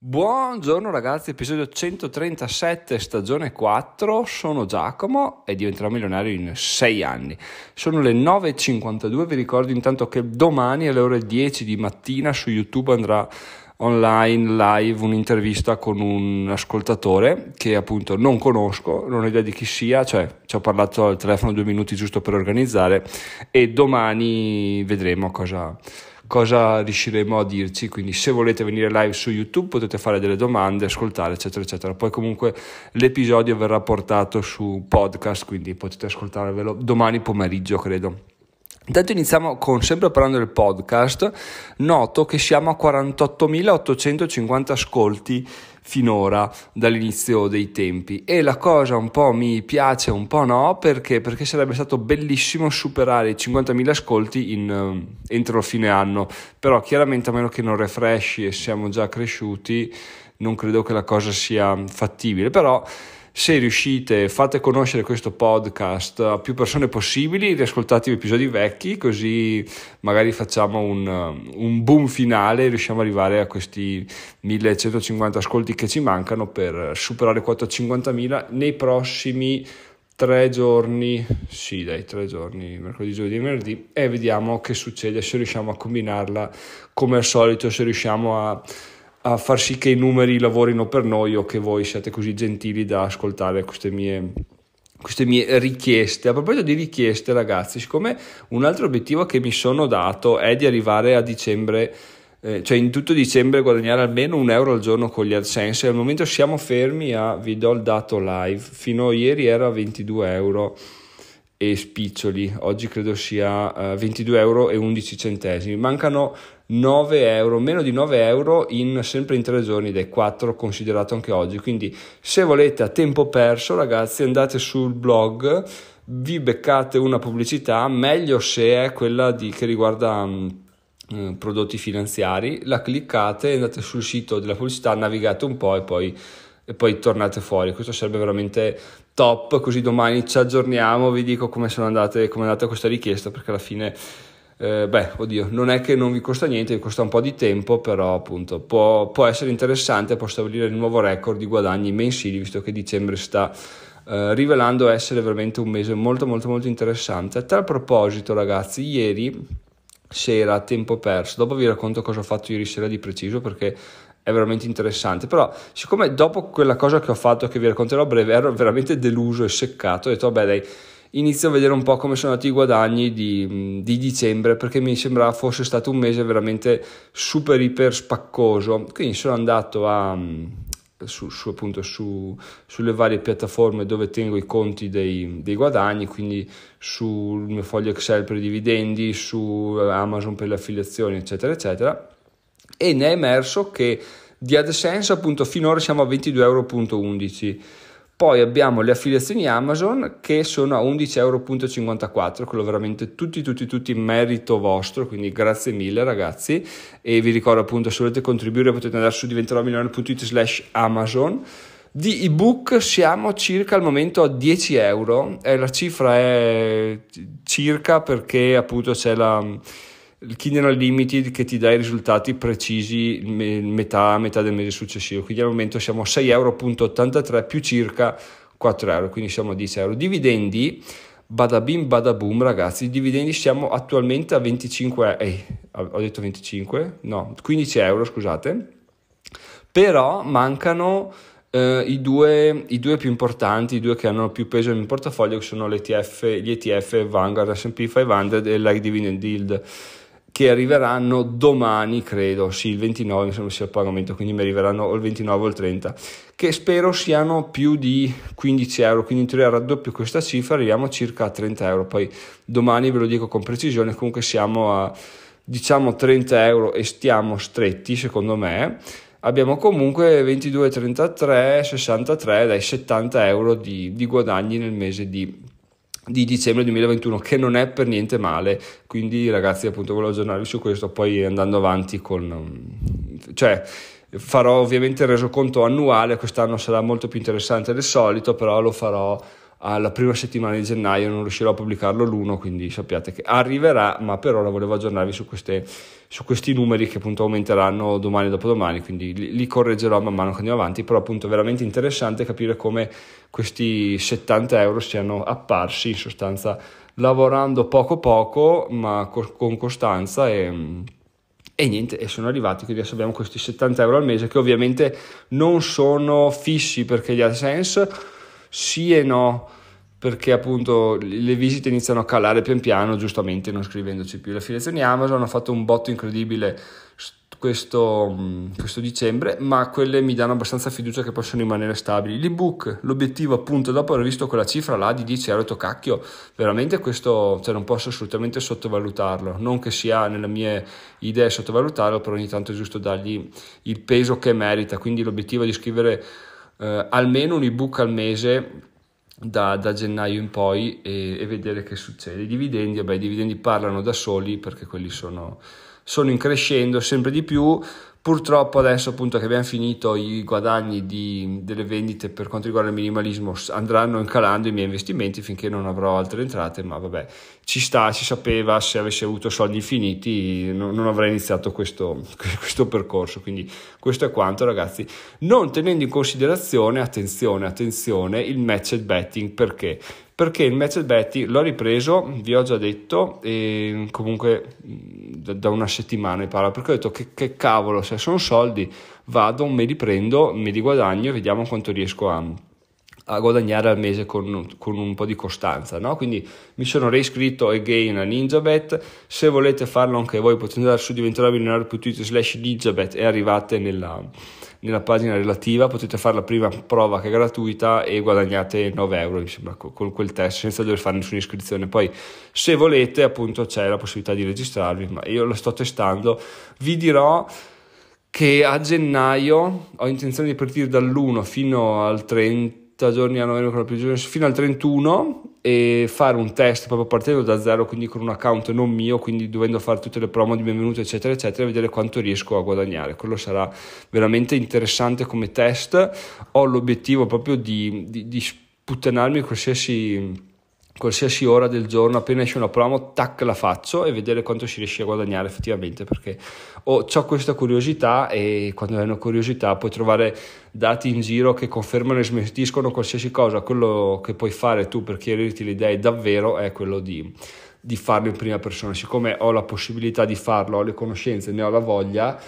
Buongiorno ragazzi, episodio 137, stagione 4. Sono Giacomo e diventerò milionario in 6 anni. Sono le 9.52, vi ricordo intanto che domani alle ore 10 di mattina su YouTube andrà online live un'intervista con un ascoltatore che appunto non conosco, non ho idea di chi sia, cioè ci ho parlato al telefono due minuti giusto per organizzare e domani vedremo cosa cosa riusciremo a dirci. Quindi se volete venire live su YouTube potete fare delle domande, ascoltare, eccetera, eccetera. Poi comunque l'episodio verrà portato su podcast, quindi potete ascoltarvelo domani pomeriggio, credo. Intanto iniziamo con, sempre parlando del podcast, noto che siamo a 48.850 ascolti finora dall'inizio dei tempi e la cosa un po' mi piace, un po' no, perché, perché sarebbe stato bellissimo superare i 50.000 ascolti in, eh, entro fine anno, però chiaramente a meno che non refresci e siamo già cresciuti non credo che la cosa sia fattibile, però se riuscite, fate conoscere questo podcast a più persone possibili, riascoltate gli episodi vecchi, così magari facciamo un, un boom finale e riusciamo ad arrivare a questi 1150 ascolti che ci mancano per superare 450.000 nei prossimi tre giorni, sì dai, tre giorni, mercoledì, giovedì e venerdì, e vediamo che succede, se riusciamo a combinarla come al solito, se riusciamo a a far sì che i numeri lavorino per noi o che voi siate così gentili da ascoltare queste mie queste mie richieste. A proposito di richieste, ragazzi, siccome un altro obiettivo che mi sono dato è di arrivare a dicembre. Eh, cioè in tutto dicembre guadagnare almeno un euro al giorno con gli AdSense e al momento siamo fermi a vi do il dato live fino a ieri era 22 euro e spiccioli, oggi credo sia uh, eh, 22,11 euro, mancano 9 euro, meno di 9 euro in, sempre in tre giorni dai 4 considerato anche oggi, quindi se volete a tempo perso ragazzi andate sul blog, vi beccate una pubblicità, meglio se è quella di, che riguarda... Um, prodotti finanziari, la cliccate, andate sul sito della pubblicità, navigate un po' e poi e poi tornate fuori. Questo sarebbe veramente top, così domani ci aggiorniamo, vi dico come sono andate, come è andata questa richiesta, perché alla fine, eh, beh, oddio, non è che non vi costa niente, vi costa un po' di tempo, però appunto può, può essere interessante, può stabilire il nuovo record di guadagni mensili, visto che dicembre sta... Eh, rivelando essere veramente un mese molto molto molto interessante. A tal proposito, ragazzi, ieri sera, tempo perso. Dopo vi racconto cosa ho fatto ieri sera di preciso perché è veramente interessante. Però, siccome dopo quella cosa che ho fatto, che vi racconterò a breve, ero veramente deluso e seccato, ho detto, vabbè dai, inizio a vedere un po' come sono andati i guadagni di, di, dicembre, perché mi sembrava fosse stato un mese veramente super, iper spaccoso. Quindi sono andato a... Su, su, appunto, su, sulle varie piattaforme dove tengo i conti dei, dei, guadagni, quindi sul mio foglio Excel per i dividendi, su eh, Amazon per le affiliazioni, eccetera, eccetera e ne è emerso che di AdSense appunto finora siamo a 22,11 euro. Poi abbiamo le affiliazioni Amazon che sono a 11,54 euro, quello veramente tutti, tutti, tutti merito vostro, quindi grazie mille ragazzi. E vi ricordo appunto se volete contribuire potete andare su diventeromilione.it slash Amazon. Di ebook siamo circa al momento a 10 euro, e eh, la cifra è circa perché appunto c'è la il Kinder Unlimited che ti dà i risultati precisi metà, metà del mese successivo. Quindi al momento siamo a 6,83 euro più circa 4 euro, quindi siamo a 10 euro. Dividendi, bada bim bada boom ragazzi, dividendi siamo attualmente a 25 euro, eh, ho detto 25? No, 15 euro scusate, però mancano... Uh, i, due, i, due, più importanti, i due che hanno più peso nel portafoglio, sono l'ETF, gli ETF Vanguard SP 500 e la Dividend Yield che arriveranno domani, credo, sì, il 29 mi sembra sia il pagamento, quindi mi arriveranno o il 29 o il 30, che spero siano più di 15 euro, quindi in teoria raddoppio questa cifra, arriviamo a circa 30 euro, poi domani ve lo dico con precisione, comunque siamo a diciamo 30 euro e stiamo stretti secondo me, abbiamo comunque 22, 33, 63, dai 70 euro di, di guadagni nel mese di di dicembre 2021 che non è per niente male quindi ragazzi appunto volevo aggiornarvi su questo poi andando avanti con mm, cioè farò ovviamente il resoconto annuale quest'anno sarà molto più interessante del solito però lo farò alla prima settimana di gennaio, non riuscirò a pubblicarlo l'1, quindi sappiate che arriverà, ma per ora volevo aggiornarvi su, queste, su questi numeri che appunto aumenteranno domani e dopodomani, quindi li, li, correggerò man mano che andiamo avanti, però appunto è veramente interessante capire come questi 70 euro siano apparsi in sostanza lavorando poco poco, ma co- con costanza e... E niente, e sono arrivati, quindi adesso abbiamo questi 70 euro al mese che ovviamente non sono fissi perché gli AdSense sì e no, perché appunto le visite iniziano a calare pian piano, giustamente non scrivendoci più. Le affiliazioni Amazon hanno fatto un botto incredibile questo, mm, questo dicembre, ma quelle mi danno abbastanza fiducia che possono rimanere stabili. L'ebook, l'obiettivo appunto, dopo aver visto quella cifra là di 10 euro, ho detto cacchio, veramente questo cioè, non posso assolutamente sottovalutarlo. Non che sia nelle mie idee sottovalutarlo, però ogni tanto è giusto dargli il peso che merita. Quindi l'obiettivo di scrivere eh, almeno un ebook al mese da, da gennaio in poi e, e, vedere che succede. I dividendi, vabbè, i dividendi parlano da soli perché quelli sono sono in crescendo sempre di più. Purtroppo adesso appunto che abbiamo finito i guadagni di, delle vendite per quanto riguarda il minimalismo andranno incalando i miei investimenti finché non avrò altre entrate, ma vabbè ci sta, si sapeva se avessi avuto soldi infiniti non, non avrei iniziato questo, questo percorso, quindi questo è quanto ragazzi, non tenendo in considerazione, attenzione, attenzione, il match betting perché? perché il match betting l'ho ripreso, vi ho già detto, e comunque da, da una settimana mi parla, perché ho detto che, che cavolo, se sono soldi vado, me li prendo, me li guadagno e vediamo quanto riesco a, a guadagnare al mese con, con, un po' di costanza. No? Quindi mi sono reiscritto again a NinjaBet. Se volete farlo anche voi potete andare su diventerò milionario.it slash NinjaBet e arrivate nella nella pagina relativa potete fare la prima prova che è gratuita e guadagnate 9 euro mi sembra con quel test senza dover fare nessuna iscrizione poi se volete appunto c'è la possibilità di registrarvi ma io lo sto testando vi dirò che a gennaio ho intenzione di partire dall'1 fino al 30 30 giorni a novembre con la prigione fino al 31 e fare un test proprio partendo da zero quindi con un account non mio quindi dovendo fare tutte le promo di benvenuto eccetera eccetera e vedere quanto riesco a guadagnare quello sarà veramente interessante come test ho l'obiettivo proprio di, di, di sputtanarmi qualsiasi qualsiasi ora del giorno, appena esce una promo, tac la faccio e vedere quanto si riesce a guadagnare effettivamente, perché ho, ho questa curiosità e quando hai una curiosità puoi trovare dati in giro che confermano e smentiscono qualsiasi cosa, quello che puoi fare tu per chiarirti le idee davvero è quello di, di farlo in prima persona, siccome ho la possibilità di farlo, ho le conoscenze, ne ho la voglia,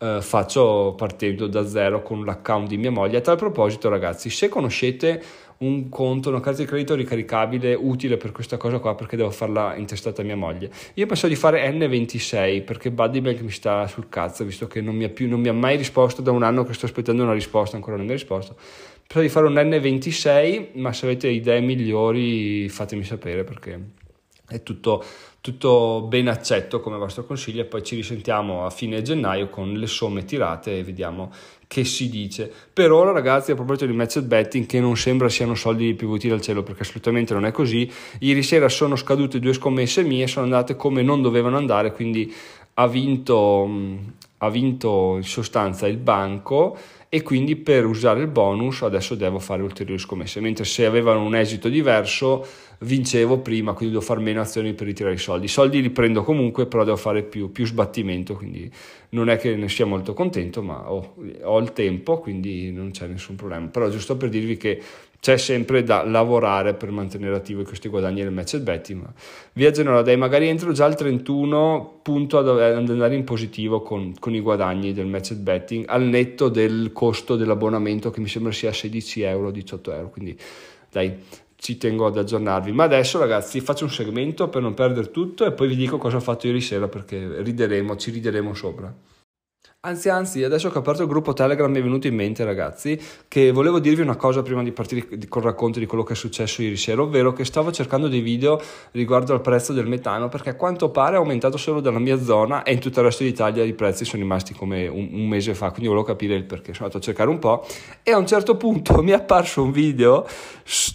Uh, faccio partendo da zero con l'account di mia moglie. A tal proposito, ragazzi, se conoscete un conto, una carta di credito ricaricabile utile per questa cosa qua perché devo farla intestata a mia moglie. Io pensavo di fare N26 perché Buddy Bank mi sta sul cazzo visto che non mi, ha, più, non mi ha mai risposto da un anno che sto aspettando una risposta, ancora non mi ha risposto. Pensavo di fare un N26 ma se avete idee migliori fatemi sapere perché è tutto tutto ben accetto come vostro consiglio e poi ci risentiamo a fine gennaio con le somme tirate e vediamo che si dice. Per ora, ragazzi, a proposito di match betting, che non sembra siano soldi piovuti dal cielo, perché assolutamente non è così. Ieri sera sono scadute due scommesse mie, sono andate come non dovevano andare, quindi ha vinto, mm, ha vinto in sostanza il banco e quindi per usare il bonus adesso devo fare ulteriori scommesse, mentre se avevano un esito diverso vincevo prima, quindi devo fare meno azioni per ritirare i soldi. I soldi li prendo comunque, però devo fare più, più sbattimento, quindi non è che ne sia molto contento, ma ho, ho il tempo, quindi non c'è nessun problema. Però giusto per dirvi che c'è sempre da lavorare per mantenere attivi questi guadagni del match betting. Ma via Genola Day, magari entro già al 31 punto ad andare in positivo con, con i guadagni del match betting al netto del costo dell'abbonamento che mi sembra sia 16 euro, 18 euro. Quindi dai, ci tengo ad aggiornarvi. Ma adesso, ragazzi, faccio un segmento per non perdere tutto e poi vi dico cosa ho fatto ieri sera perché rideremo, ci rideremo sopra. Anzi, anzi, adesso che ho aperto il gruppo Telegram mi è venuto in mente, ragazzi, che volevo dirvi una cosa prima di partire col racconto di quello che è successo ieri sera, ovvero che stavo cercando dei video riguardo al prezzo del metano, perché a quanto pare è aumentato solo dalla mia zona e in tutto il resto d'Italia i prezzi sono rimasti come un, un mese fa, quindi volevo capire il perché. Sono andato a cercare un po' e a un certo punto mi è apparso un video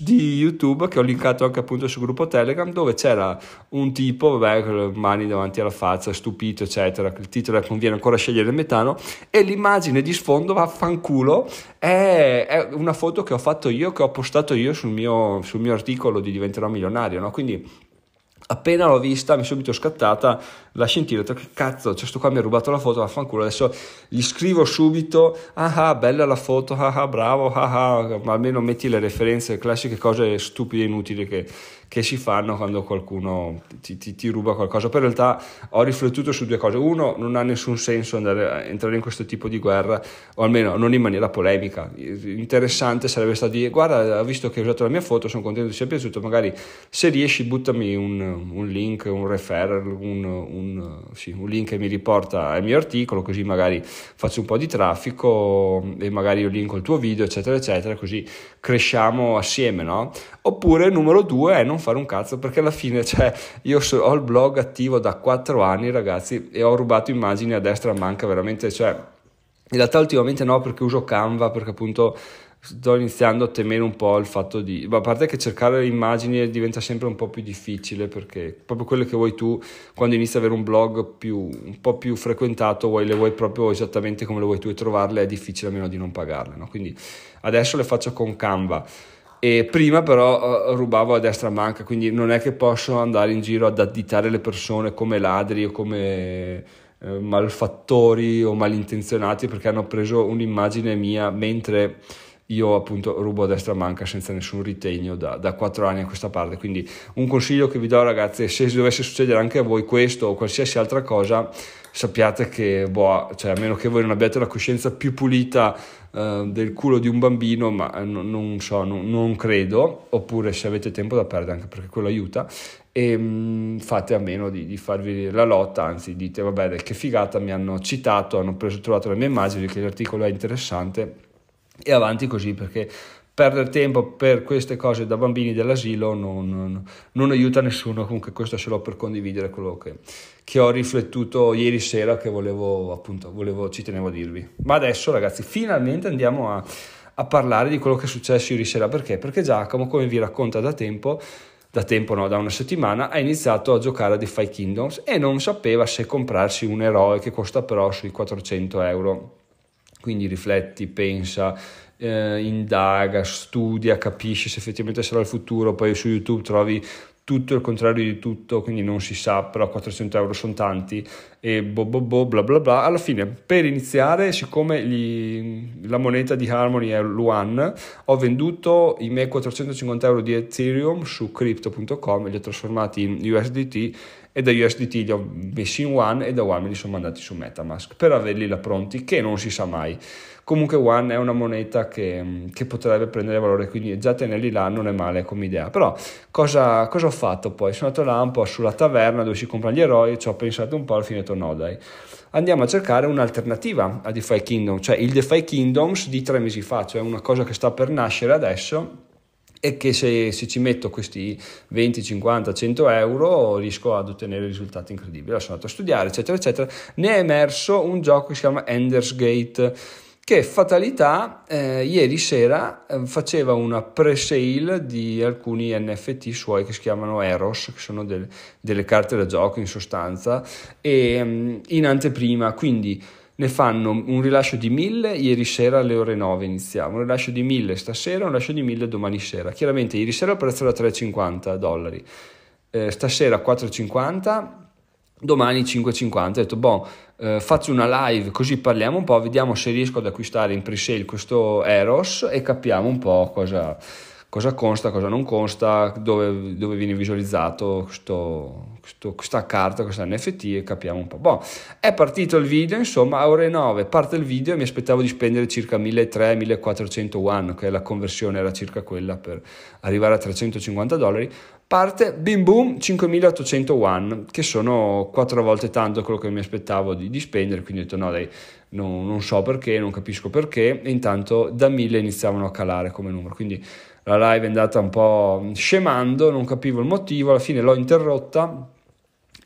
di YouTube che ho linkato anche appunto sul gruppo Telegram, dove c'era un tipo, vabbè, con le mani davanti alla faccia, stupito, eccetera, che il titolo è conviene ancora scegliere il metano lontano e l'immagine di sfondo vaffanculo è, è una foto che ho fatto io, che ho postato io sul mio, sul mio articolo di Diventerò milionario, no? Quindi appena l'ho vista mi è subito scattata la scintilla ho detto che cazzo cioè sto qua mi ha rubato la foto vaffanculo adesso gli scrivo subito ah ah bella la foto ah ah bravo ah ah ma almeno metti le referenze classiche cose stupide e inutili che, che si fanno quando qualcuno ti, ti, ti ruba qualcosa. Però in realtà ho riflettuto su due cose. Uno, non ha nessun senso andare, entrare in questo tipo di guerra, o almeno non in maniera polemica. Interessante sarebbe stato dire, guarda, ho visto che hai usato la mia foto, sono contento che sia piaciuto, magari se riesci buttami un, un link, un referral, un, un, sì, un link che mi riporta al mio articolo, così magari faccio un po' di traffico e magari io linko il tuo video, eccetera, eccetera, così cresciamo assieme, no? Oppure numero due è non fare un cazzo perché alla fine, cioè, io so, ho il blog attivo da 4 anni, ragazzi, e ho rubato immagini a destra manca veramente, cioè, in realtà ultimamente no perché uso Canva, perché appunto sto iniziando a temere un po' il fatto di... a parte che cercare le immagini diventa sempre un po' più difficile perché proprio quello che vuoi tu, quando inizi ad avere un blog più, un po' più frequentato, vuoi, le vuoi proprio esattamente come le vuoi tu e trovarle è difficile a meno di non pagarle. No? Quindi adesso le faccio con Canva e prima però eh, rubavo a destra manca, quindi non è che posso andare in giro ad additare le persone come ladri o come eh, malfattori o malintenzionati perché hanno preso un'immagine mia mentre io appunto rubo a destra manca senza nessun ritegno da, da 4 anni a questa parte. Quindi un consiglio che vi do ragazzi, se dovesse succedere anche a voi questo o qualsiasi altra cosa, sappiate che, boh, cioè, a meno che voi non abbiate la coscienza più pulita eh, del culo di un bambino, ma eh, n- non so, n- non credo, oppure se avete tempo da perdere, anche perché quello aiuta, e ehm, mh, fate a meno di, di, farvi la lotta, anzi dite, vabbè, che figata, mi hanno citato, hanno preso, trovato la mia immagine, che l'articolo è interessante, e avanti così perché perdere tempo per queste cose da bambini dell'asilo non, non, non, aiuta nessuno, comunque questo è solo per condividere quello che, che ho riflettuto ieri sera che volevo appunto, volevo, ci tenevo a dirvi. Ma adesso ragazzi finalmente andiamo a, a parlare di quello che è successo ieri sera, perché? Perché Giacomo, come vi racconta da tempo, da tempo no, da una settimana, ha iniziato a giocare a Defy Kingdoms e non sapeva se comprarsi un eroe che costa però sui 400 euro. Quindi rifletti, pensa, eh, indaga, studia, capisce se effettivamente sarà il futuro, poi su YouTube trovi tutto il contrario di tutto, quindi non si sa, però 400 euro sono tanti e boh boh boh bla bla bla. Alla fine, per iniziare, siccome gli, la moneta di Harmony è l'Uan, ho venduto i miei 450 euro di Ethereum su crypto.com e li ho trasformati in USDT e da USDT li ho messi in One e da One me li sono mandati su Metamask per averli là pronti, che non si sa mai. Comunque One è una moneta che, che potrebbe prendere valore, quindi già tenerli là non è male come idea. Però cosa, cosa ho fatto poi? Sono andato là un po' sulla taverna dove si comprano gli eroi, ci ho pensato un po' al fine ho detto no dai. Andiamo a cercare un'alternativa a DeFi Kingdom, cioè il DeFi Kingdoms di tre mesi fa, cioè una cosa che sta per nascere adesso e che se, se ci metto questi 20, 50, 100 euro riesco ad ottenere risultati incredibili. Allora sono andato a studiare, eccetera, eccetera. Ne è emerso un gioco che si chiama Ender's Gate che fatalità eh, ieri sera eh, faceva una pre-sale di alcuni NFT suoi che si chiamano Eros, che sono del, delle carte da gioco in sostanza, e, mm, in anteprima, quindi ne fanno un rilascio di 1000 ieri sera alle ore 9 iniziamo, un rilascio di 1000 stasera, un rilascio di 1000 domani sera. Chiaramente ieri sera il prezzo era 3,50 dollari, eh, stasera 4,50, domani 5,50. Ho detto, boh, eh, faccio una live così parliamo un po', vediamo se riesco ad acquistare in pre-sale questo Eros e capiamo un po' cosa cosa consta, cosa non consta, dove, dove viene visualizzato questo, questo, questa carta, questa NFT e capiamo un po'. Bon, è partito il video, insomma, a ore 9 parte il video e mi aspettavo di spendere circa 1300-1400 one, che la conversione era circa quella per arrivare a 350 dollari, parte bim bum, 5800 one, che sono quattro volte tanto quello che mi aspettavo di, di spendere, quindi ho detto no dai, non, non so perché, non capisco perché, e intanto da 1000 iniziavano a calare come numero, quindi la live è andata un po' scemando, non capivo il motivo, alla fine l'ho interrotta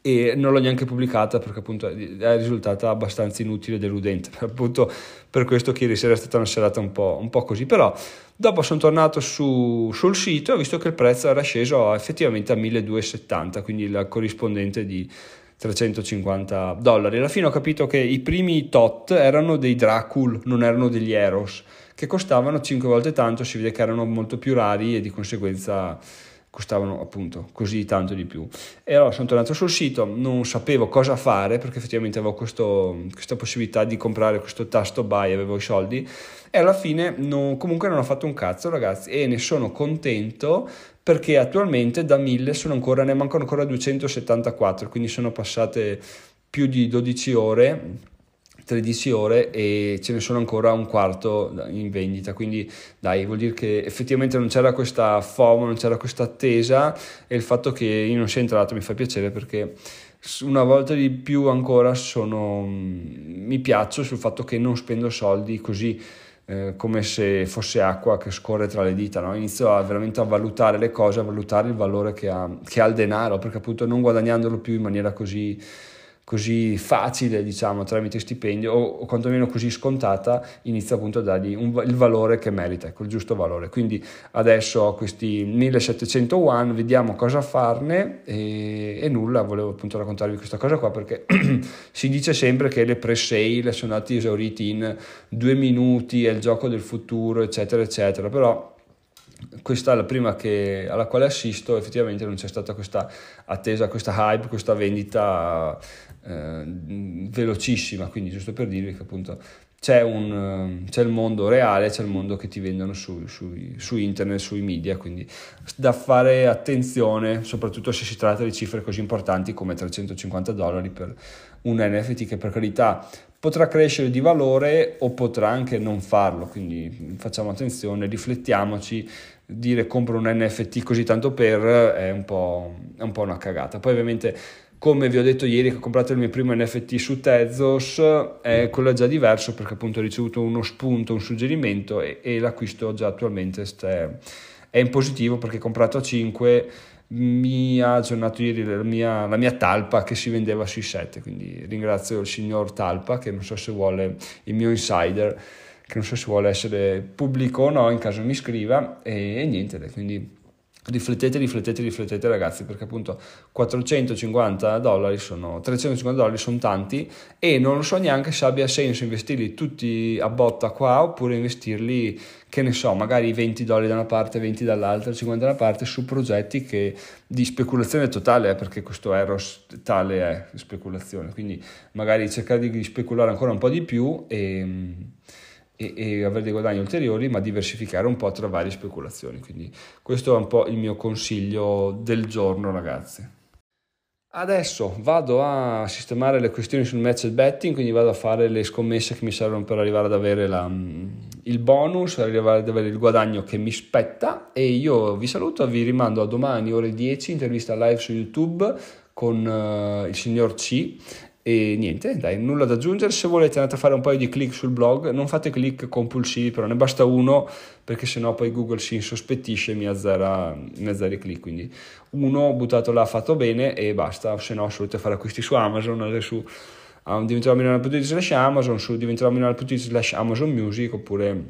e non l'ho neanche pubblicata perché appunto è risultata abbastanza inutile e deludente appunto per questo che ieri sera è stata una serata un po', un po così però dopo sono tornato su, sul sito e ho visto che il prezzo era sceso effettivamente a 1270 quindi il corrispondente di 350 dollari alla fine ho capito che i primi tot erano dei Dracul non erano degli Eros che costavano 5 volte tanto, si vede che erano molto più rari e di conseguenza costavano appunto così tanto di più. E allora sono tornato sul sito, non sapevo cosa fare perché effettivamente avevo questo, questa possibilità di comprare questo tasto buy, avevo i soldi e alla fine non, comunque non ho fatto un cazzo ragazzi e ne sono contento perché attualmente da 1000 sono ancora, ne mancano ancora 274, quindi sono passate più di 12 ore 13 ore e ce ne sono ancora un quarto in vendita, quindi dai, vuol dire che effettivamente non c'era questa FOMO, non c'era questa attesa e il fatto che io non sia entrato mi fa piacere perché una volta di più ancora sono, mm, mi piaccio sul fatto che non spendo soldi così eh, come se fosse acqua che scorre tra le dita, no? inizio a, veramente a valutare le cose, a valutare il valore che ha, che ha il denaro, perché appunto non guadagnandolo più in maniera così così facile, diciamo, tramite stipendio o, o quantomeno così scontata, inizia appunto a dargli un, il valore che merita, ecco, il giusto valore. Quindi adesso ho questi 1700 one, vediamo cosa farne e, e nulla, volevo appunto raccontarvi questa cosa qua perché si dice sempre che le pre-sale sono andati esauriti in due minuti, è il gioco del futuro, eccetera, eccetera, però questa è la prima che, alla quale assisto, effettivamente non c'è stata questa attesa, questa hype, questa vendita eh, velocissima, quindi giusto per dirvi che appunto c'è, un, eh, c'è, il mondo reale, c'è il mondo che ti vendono su, su, su, internet, sui media, quindi da fare attenzione, soprattutto se si tratta di cifre così importanti come 350 dollari per un NFT che per carità potrà crescere di valore o potrà anche non farlo, quindi facciamo attenzione, riflettiamoci, dire compro un NFT così tanto per è un po', è un po una cagata. Poi ovviamente come vi ho detto ieri che ho comprato il mio primo NFT su Tezos, è quello è già diverso perché appunto ho ricevuto uno spunto, un suggerimento e, e l'acquisto già attualmente è in positivo perché comprato a 5 mi ha aggiornato cioè ieri la mia, la mia, talpa che si vendeva sui 7, quindi ringrazio il signor Talpa che non so se vuole il mio insider, che non so se vuole essere pubblico o no, in caso mi scriva e, e niente, quindi Riflettete, riflettete, riflettete ragazzi perché appunto 450 dollari sono 350 dollari sono tanti e non so neanche se abbia senso investirli tutti a botta qua oppure investirli che ne so magari 20 dollari da una parte 20 dall'altra 50 da una parte su progetti che di speculazione totale eh, perché questo Eros tale è speculazione quindi magari cercare di speculare ancora un po' di più e e, e, avere dei guadagni ulteriori, ma diversificare un po' tra varie speculazioni. Quindi questo è un po' il mio consiglio del giorno, ragazzi. Adesso vado a sistemare le questioni sul match betting, quindi vado a fare le scommesse che mi servono per arrivare ad avere la, mm, il bonus, per arrivare ad avere il guadagno che mi spetta e io vi saluto, vi rimando a domani ore 10, intervista live su YouTube con uh, il signor C e niente, dai, nulla da aggiungere. Se volete andate a fare un paio di click sul blog, non fate click compulsivi, però ne basta uno perché sennò poi Google si insospettisce e mi azzera, mi azzera i click. Quindi uno buttato là, fatto bene e basta. Se no, solite fare acquisti su Amazon, andate su um, diventeromilionario.it slash Amazon, su diventeromilionario.it slash Amazon Music oppure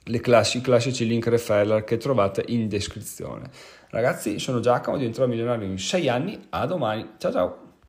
le classi, i classici link referral che trovate in descrizione. Ragazzi, sono Giacomo, diventerò milionario in 6 anni. A domani, ciao ciao!